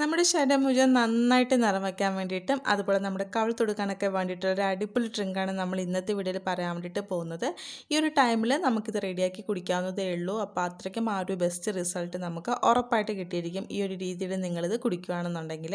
നമ്മുടെ ശരീരം മുഴുവൻ നന്നായിട്ട് നിറം വയ്ക്കാൻ വേണ്ടിയിട്ടും അതുപോലെ നമ്മുടെ കഴുത്തൊടുക്കാനൊക്കെ വേണ്ടിയിട്ടുള്ള ഒരു അടിപൊളി ഡ്രിങ്കാണ് നമ്മൾ ഇന്നത്തെ വീഡിയോയിൽ പറയാൻ വേണ്ടിയിട്ട് പോകുന്നത് ഈ ഒരു ടൈമിൽ നമുക്കിത് റെഡിയാക്കി കുടിക്കാവുന്നതേ ഉള്ളൂ അപ്പോൾ അത്രയ്ക്കും ആ ഒരു ബെസ്റ്റ് റിസൾട്ട് നമുക്ക് ഉറപ്പായിട്ട് കിട്ടിയിരിക്കും ഈ ഒരു രീതിയിൽ നിങ്ങളിത് കുടിക്കുകയാണെന്നുണ്ടെങ്കിൽ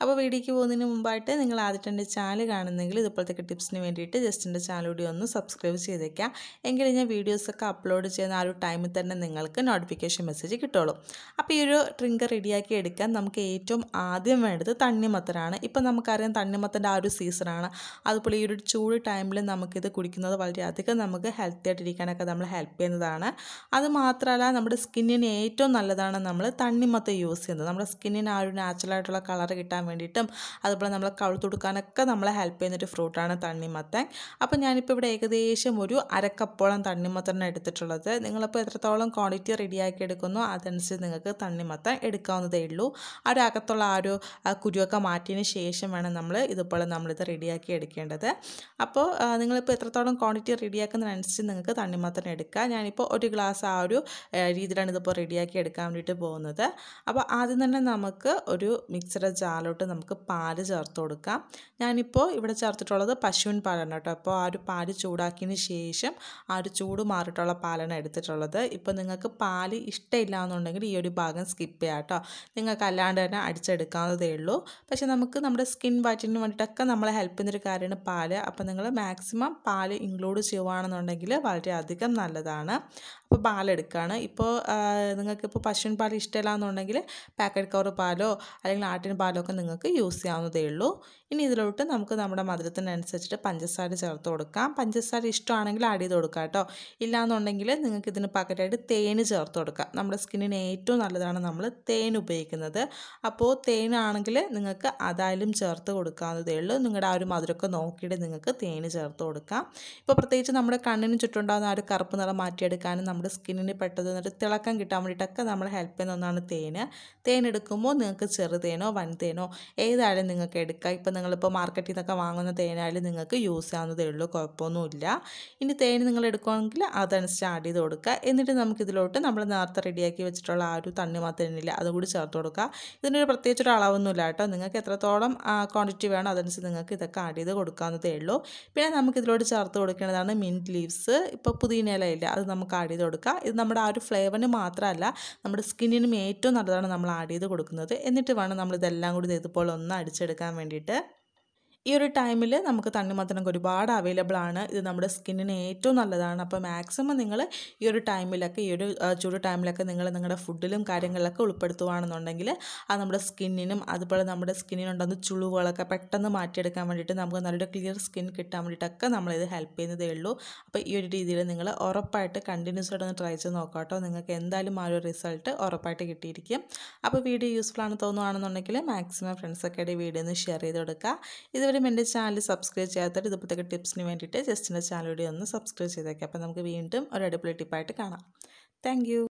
അപ്പോൾ വീഡിയോക്ക് പോകുന്നതിന് മുമ്പായിട്ട് നിങ്ങൾ ആദ്യത്തെ എൻ്റെ ചാനൽ കാണുന്നെങ്കിൽ ഇതുപോലത്തെ ടിപ്സിന് വേണ്ടിയിട്ട് ജസ്റ്റ് എൻ്റെ ചാനൽ കൂടി ഒന്ന് സബ്സ്ക്രൈബ് ചെയ്തേക്കാം എങ്കിൽ ഞാൻ വീഡിയോസൊക്കെ അപ്ലോഡ് ചെയ്യുന്ന ആ ഒരു ടൈമിൽ തന്നെ നിങ്ങൾക്ക് നോട്ടിഫിക്കേഷൻ മെസ്സേജ് കിട്ടുള്ളൂ അപ്പോൾ ഈ ഒരു ഡ്രിങ്ക് റെഡിയാക്കി എടുക്കാൻ നമുക്ക് ഏറ്റവും ആദ്യം വേണ്ടത് തണ്ണിമത്തനാണ് ഇപ്പം നമുക്കറിയാം തണ്ണിമത്തൻ്റെ ആ ഒരു സീസണാണ് അതുപോലെ ഈ ഒരു ചൂട് ടൈമിൽ നമുക്കിത് കുടിക്കുന്നത് വളരെയധികം നമുക്ക് ഹെൽത്തി ആയിട്ടിരിക്കാനൊക്കെ നമ്മൾ ഹെൽപ്പ് ചെയ്യുന്നതാണ് അത് മാത്രമല്ല നമ്മുടെ സ്കിന്നിന് ഏറ്റവും നല്ലതാണ് നമ്മൾ തണ്ണിമത്ത യൂസ് ചെയ്യുന്നത് നമ്മുടെ സ്കിന്നിന് ആ ഒരു നാച്ചുറലായിട്ടുള്ള കളർ കിട്ടാൻ വേണ്ടിയിട്ടും അതുപോലെ നമ്മൾ കഴുത്തൊടുക്കാനൊക്കെ നമ്മളെ ഹെൽപ്പ് ചെയ്യുന്നൊരു ഫ്രൂട്ടാണ് തണ്ണിമത്തൻ അപ്പം ഞാനിപ്പോൾ ഇവിടെ ഏകദേശം ഒരു അരക്കപ്പോളം തണ്ണിമത്തനാണ് എടുത്തിട്ടുള്ളത് നിങ്ങളിപ്പോൾ എത്രത്തോളം ക്വാണ്ടിറ്റി റെഡിയാക്കി എടുക്കുന്നു അതനുസരിച്ച് നിങ്ങൾക്ക് തണ്ണിമത്തൻ എടുക്കാവുന്നതേ ഉള്ളൂ ആ ഒരു അകത്തുള്ള ആ ഒരു കുരുവൊക്കെ മാറ്റിയതിന് ശേഷം വേണം നമ്മൾ ഇതുപോലെ നമ്മളിത് റെഡിയാക്കി എടുക്കേണ്ടത് അപ്പോൾ നിങ്ങളിപ്പോൾ എത്രത്തോളം ക്വാണ്ടിറ്റി റെഡിയാക്കുന്നതിനനുസരിച്ച് നിങ്ങൾക്ക് തണ്ണിമത്തൻ എടുക്കാം ഞാനിപ്പോൾ ഒരു ഗ്ലാസ് ആ ഒരു രീതിയിലാണ് ഇതിപ്പോൾ റെഡിയാക്കി എടുക്കാൻ വേണ്ടിയിട്ട് പോകുന്നത് അപ്പോൾ ആദ്യം തന്നെ നമുക്ക് ഒരു മിക്സറ ജാറിലോട്ട് നമുക്ക് പാല് ചേർത്ത് കൊടുക്കാം ഞാനിപ്പോൾ ഇവിടെ ചേർത്തിട്ടുള്ളത് പശുവിൻ പാലാണ് കേട്ടോ അപ്പോൾ ആ ഒരു പാല് ചൂടാക്കിയതിന് ശേഷം ആ ഒരു ചൂട് മാറിയിട്ടുള്ള പാലാണ് എടുത്തിട്ടുള്ളത് ഇപ്പോൾ നിങ്ങൾക്ക് പാല് ഇഷ്ടമില്ല എന്നുണ്ടെങ്കിൽ ഈ ഒരു ഭാഗം സ്കിപ്പ് ചെയ്യാം കേട്ടോ നിങ്ങൾക്ക് അല്ലാണ്ട് തന്നെ അടിച്ചെടുക്കാവുന്നതേ ഉള്ളൂ പക്ഷേ നമുക്ക് നമ്മുടെ സ്കിൻ വൈറ്റനിന് വേണ്ടിയിട്ടൊക്കെ നമ്മളെ ഹെൽപ്പ് ചെയ്യുന്നൊരു കാര്യമാണ് പാല് അപ്പോൾ നിങ്ങൾ മാക്സിമം പാല് ഇൻക്ലൂഡ് ചെയ്യുവാണെന്നുണ്ടെങ്കിൽ വളരെയധികം നല്ലതാണ് അപ്പോൾ പാലെടുക്കുകയാണ് ഇപ്പോൾ നിങ്ങൾക്കിപ്പോൾ പശുൻ പാൽ ഇഷ്ടമില്ല എന്നുണ്ടെങ്കിൽ പാക്കറ്റ് കവർ പാലോ അല്ലെങ്കിൽ ആട്ടിൻ പാലോ ഒക്കെ നിങ്ങൾക്ക് യൂസ് ചെയ്യാവുന്നതേ ഉള്ളൂ ഇനി ഇതിലോട്ട് നമുക്ക് നമ്മുടെ മധുരത്തിനനുസരിച്ചിട്ട് പഞ്ചസാര ചേർത്ത് കൊടുക്കാം പഞ്ചസാര ഇഷ്ടമാണെങ്കിൽ ആഡ് ചെയ്ത് കൊടുക്കാം കേട്ടോ എന്നുണ്ടെങ്കിൽ നിങ്ങൾക്ക് ഇതിന് പാക്കറ്റായിട്ട് തേന് ചേർത്ത് കൊടുക്കാം നമ്മുടെ സ്കിന്നിന് ഏറ്റവും നല്ലതാണ് നമ്മൾ തേൻ ഉപയോഗിക്കുന്നത് അപ്പോൾ തേനാണെങ്കിൽ നിങ്ങൾക്ക് അതായാലും ചേർത്ത് കൊടുക്കാവുന്നതേ ഉള്ളൂ നിങ്ങളുടെ ആ ഒരു മധുരമൊക്കെ നോക്കിയിട്ട് നിങ്ങൾക്ക് തേന് ചേർത്ത് കൊടുക്കാം ഇപ്പോൾ പ്രത്യേകിച്ച് നമ്മുടെ കണ്ണിന് ചുറ്റുണ്ടാകുന്ന ആ ഒരു കറുപ്പ് നിറം മാറ്റിയെടുക്കാനും നമ്മുടെ സ്കിന്നിന് പെട്ടെന്ന് ഒരു തിളക്കം കിട്ടാൻ വേണ്ടിയിട്ടൊക്കെ നമ്മൾ ഹെൽപ്പ് ചെയ്യുന്ന ഒന്നാണ് തേന് തേൻ എടുക്കുമ്പോൾ നിങ്ങൾക്ക് ചെറുതേനോ വൻതേനോ ഏതായാലും നിങ്ങൾക്ക് എടുക്കാം ഇപ്പോൾ നിങ്ങളിപ്പോൾ മാർക്കറ്റിൽ നിന്നൊക്കെ വാങ്ങുന്ന തേനായാലും നിങ്ങൾക്ക് യൂസ് ചെയ്യാവുന്നതേ ഉള്ളൂ കുഴപ്പമൊന്നുമില്ല ഇനി തേന് നിങ്ങൾ എടുക്കുകയാണെങ്കിൽ അതനുസരിച്ച് ആഡ് ചെയ്ത് കൊടുക്കുക എന്നിട്ട് നമുക്കിതിലോട്ട് നമ്മൾ നേരത്തെ റെഡിയാക്കി വെച്ചിട്ടുള്ള ആ ഒരു തണ്ണിമത്തനില്ല അതുകൂടി ചേർത്ത് കൊടുക്കുക ഇതിനൊരു പ്രത്യേകിച്ച് ഒരു അളവൊന്നുമില്ല കേട്ടോ നിങ്ങൾക്ക് എത്രത്തോളം ക്വാണ്ടിറ്റി വേണം അതനുസരിച്ച് നിങ്ങൾക്ക് ഇതൊക്കെ ആഡ് ചെയ്ത് കൊടുക്കാവുന്നതേ ഉള്ളൂ പിന്നെ നമുക്ക് ഇതിലോട്ട് ചേർത്ത് കൊടുക്കേണ്ടതാണ് മിൻറ്റ് ലീവ്സ് ഇപ്പോൾ പുതിയ ഇലയില്ല അത് നമുക്ക് ആഡ് ചെയ്ത് കൊടുക്കുക ഇത് നമ്മുടെ ആ ഒരു ഫ്ലേവറിന് മാത്രമല്ല നമ്മുടെ സ്കിന്നിനും ഏറ്റവും നല്ലതാണ് നമ്മൾ ആഡ് ചെയ്ത് കൊടുക്കുന്നത് എന്നിട്ട് വേണം നമ്മളിതെല്ലാം കൂടി ഇതുപോലെ ഒന്ന് അടിച്ചെടുക്കാൻ വേണ്ടിയിട്ട് ഈ ഒരു ടൈമിൽ നമുക്ക് തണ്ണിമത്തനൊക്കെ ഒരുപാട് അവൈലബിൾ ആണ് ഇത് നമ്മുടെ സ്കിന്നിന് ഏറ്റവും നല്ലതാണ് അപ്പോൾ മാക്സിമം നിങ്ങൾ ഈ ഒരു ടൈമിലൊക്കെ ഈ ഒരു ചൂട് ടൈമിലൊക്കെ നിങ്ങൾ നിങ്ങളുടെ ഫുഡിലും കാര്യങ്ങളിലൊക്കെ ഉൾപ്പെടുത്തുകയാണെന്നുണ്ടെങ്കിൽ അത് നമ്മുടെ സ്കിന്നിനും അതുപോലെ നമ്മുടെ സ്കിന്നിനുണ്ടെന്ന് ചുളിവുകളൊക്കെ പെട്ടെന്ന് മാറ്റിയെടുക്കാൻ വേണ്ടിയിട്ട് നമുക്ക് നല്ലൊരു ക്ലിയർ സ്കിൻ കിട്ടാൻ വേണ്ടിയിട്ടൊക്കെ നമ്മളിത് ഹെൽപ്പ് ചെയ്യുന്നതേ ഉള്ളൂ അപ്പോൾ ഈ ഒരു രീതിയിൽ നിങ്ങൾ ഉറപ്പായിട്ട് കണ്ടിന്യൂസ് ആയിട്ട് ഒന്ന് ട്രൈ ചെയ്ത് നോക്കാം കേട്ടോ നിങ്ങൾക്ക് എന്തായാലും ആ ഒരു റിസൾട്ട് ഉറപ്പായിട്ട് കിട്ടിയിരിക്കും അപ്പോൾ വീഡിയോ യൂസ്ഫുൾ ആണ് തോന്നുകയാണെന്നുണ്ടെങ്കിൽ മാക്സിമം ഫ്രണ്ട്സൊക്കെ വീഡിയോ ഒന്ന് ഷെയർ ചെയ്ത് കൊടുക്കുക ഇത് ഇതുവരെയും എൻ്റെ ചാനൽ സബ്സ്ക്രൈബ് ചെയ്യാത്തവർ ഇതുപോലത്തെ ടിപ്സിന് വേണ്ടിയിട്ട് ജസ്റ്റിൻ്റെ എൻ്റെ ചാനൽ വീഡിയോ ഒന്ന് സബ്സ്ക്രൈബ് ചെയ്തേക്കാം അപ്പോൾ നമുക്ക് വീണ്ടും ഒരു അടിപൊളി ടിപ്പായിട്ട് കാണാം താങ്ക്